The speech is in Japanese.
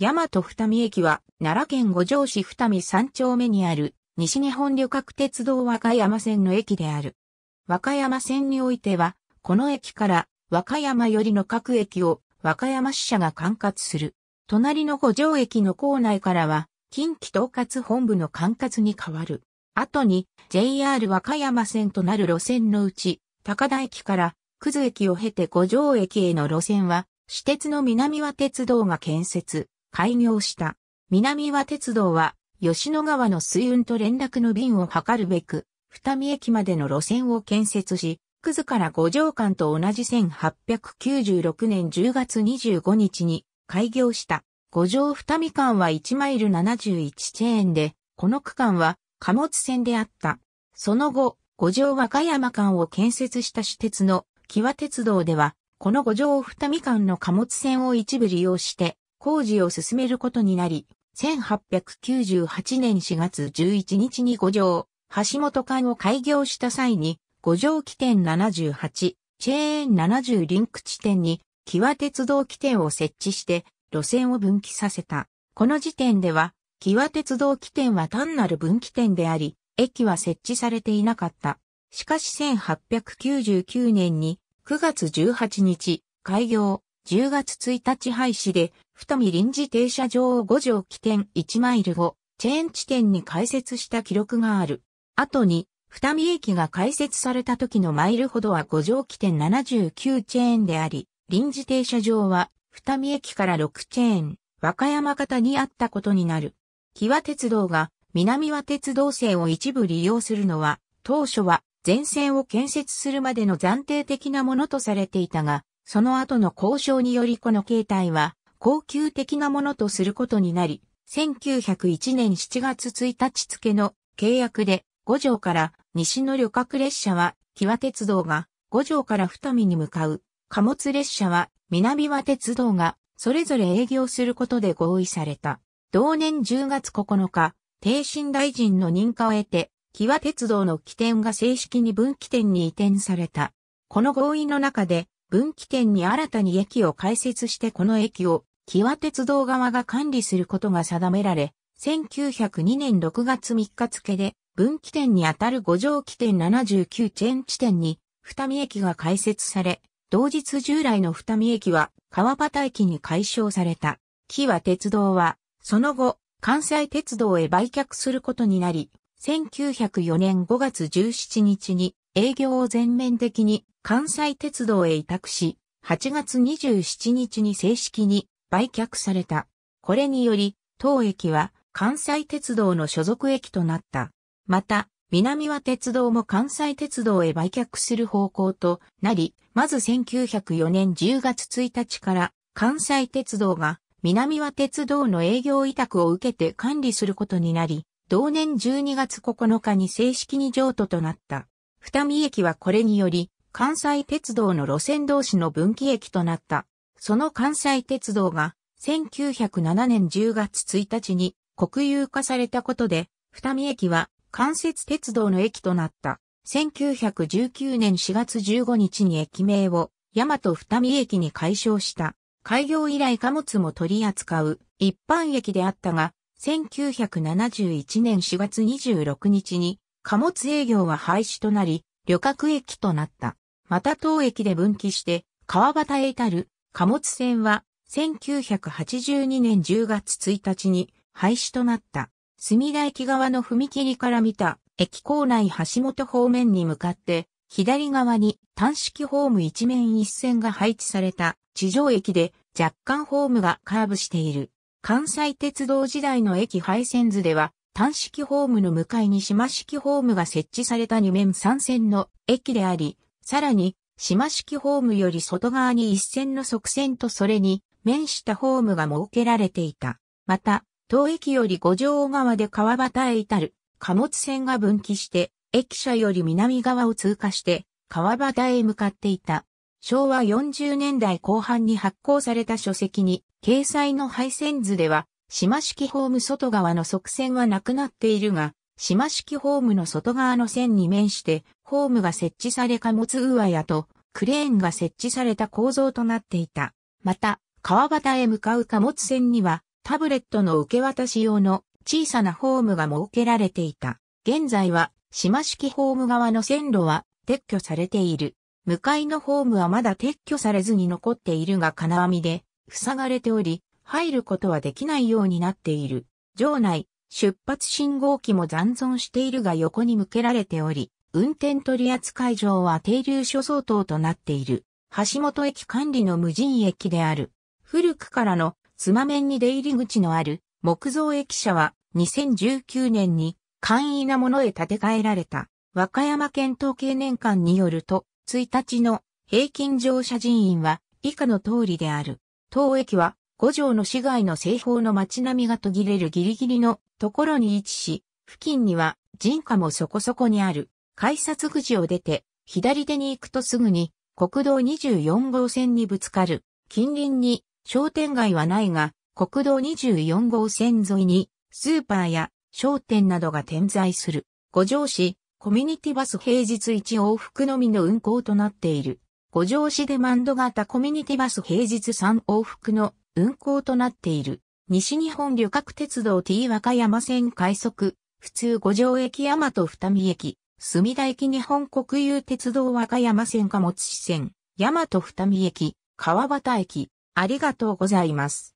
大和二見駅は、奈良県五条市二見三丁目にある、西日本旅客鉄道和歌山線の駅である。和歌山線においては、この駅から和歌山よりの各駅を和歌山支社が管轄する。隣の五条駅の構内からは、近畿統括本部の管轄に変わる。後に JR 和歌山線となる路線のうち、高田駅から九頭駅を経て五条駅への路線は、私鉄の南和鉄道が建設。開業した。南は鉄道は、吉野川の水運と連絡の便を図るべく、二見駅までの路線を建設し、くずから五条間と同じ1896年10月25日に開業した。五条二見間は1マイル71チェーンで、この区間は貨物線であった。その後、五条和歌山間を建設した私鉄の木和鉄道では、この五条二見間の貨物線を一部利用して、工事を進めることになり、1898年4月11日に五条、橋本間を開業した際に、五条起点78、チェーン70リンク地点に、キワ鉄道起点を設置して、路線を分岐させた。この時点では、キワ鉄道起点は単なる分岐点であり、駅は設置されていなかった。しかし1899年に9月18日、開業、10月1日廃止で二見臨時停車場を5条起点1マイル後、チェーン地点に開設した記録がある。後に、二見駅が開設された時のマイルほどは5条起点79チェーンであり、臨時停車場は二見駅から6チェーン、和歌山方にあったことになる。木和鉄道が南和鉄道線を一部利用するのは、当初は全線を建設するまでの暫定的なものとされていたが、その後の交渉によりこの形態は恒久的なものとすることになり、1901年7月1日付の契約で五条から西の旅客列車は木和鉄道が五条から二見に向かう貨物列車は南和鉄道がそれぞれ営業することで合意された。同年10月9日、帝新大臣の認可を得て、木和鉄道の起点が正式に分岐点に移転された。この合意の中で、分岐点に新たに駅を開設してこの駅をキワ鉄道側が管理することが定められ、1902年6月3日付で分岐点にあたる五条起点79チェーン地点に二見駅が開設され、同日従来の二見駅は川端駅に解消された。木は鉄道は、その後、関西鉄道へ売却することになり、1904年5月17日に営業を全面的に関西鉄道へ委託し、8月27日に正式に売却された。これにより、当駅は関西鉄道の所属駅となった。また、南は鉄道も関西鉄道へ売却する方向となり、まず1904年10月1日から関西鉄道が南は鉄道の営業委託を受けて管理することになり、同年12月9日に正式に譲渡となった。二見駅はこれにより、関西鉄道の路線同士の分岐駅となった。その関西鉄道が1907年10月1日に国有化されたことで、二見駅は関節鉄道の駅となった。1919年4月15日に駅名を大和二見駅に改称した。開業以来貨物も取り扱う一般駅であったが、1971年4月26日に貨物営業は廃止となり、旅客駅となった。また当駅で分岐して川端へ至る貨物船は1982年10月1日に廃止となった。墨田駅側の踏切から見た駅構内橋本方面に向かって左側に単式ホーム一面一線が配置された地上駅で若干ホームがカーブしている。関西鉄道時代の駅配線図では単式ホームの向かいに島式ホームが設置された2面3線の駅であり、さらに島式ホームより外側に一線の側線とそれに面したホームが設けられていた。また、当駅より五条川で川端へ至る貨物船が分岐して、駅舎より南側を通過して、川端へ向かっていた。昭和40年代後半に発行された書籍に、掲載の配線図では、島式ホーム外側の側線はなくなっているが、島式ホームの外側の線に面して、ホームが設置され貨物ウアやとクレーンが設置された構造となっていた。また、川端へ向かう貨物船にはタブレットの受け渡し用の小さなホームが設けられていた。現在は島式ホーム側の線路は撤去されている。向かいのホームはまだ撤去されずに残っているが金網で塞がれており、入ることはできないようになっている。場内、出発信号機も残存しているが横に向けられており、運転取扱場は停留所相当となっている。橋本駅管理の無人駅である。古くからのつま面に出入り口のある木造駅舎は2019年に簡易なものへ建て替えられた。和歌山県統計年間によると、1日の平均乗車人員は以下の通りである。当駅は五条の市街の西方の街並みが途切れるギリギリのところに位置し、付近には人家もそこそこにある。改札口を出て、左手に行くとすぐに、国道24号線にぶつかる。近隣に商店街はないが、国道24号線沿いにスーパーや商店などが点在する。五条市、コミュニティバス平日1往復のみの運行となっている。五条市デマンド型コミュニティバス平日3往復の運行となっている。西日本旅客鉄道 T 和歌山線快速、普通五条駅大和二見駅、墨田駅日本国有鉄道和歌山線貨物支線、大和二見駅、川端駅、ありがとうございます。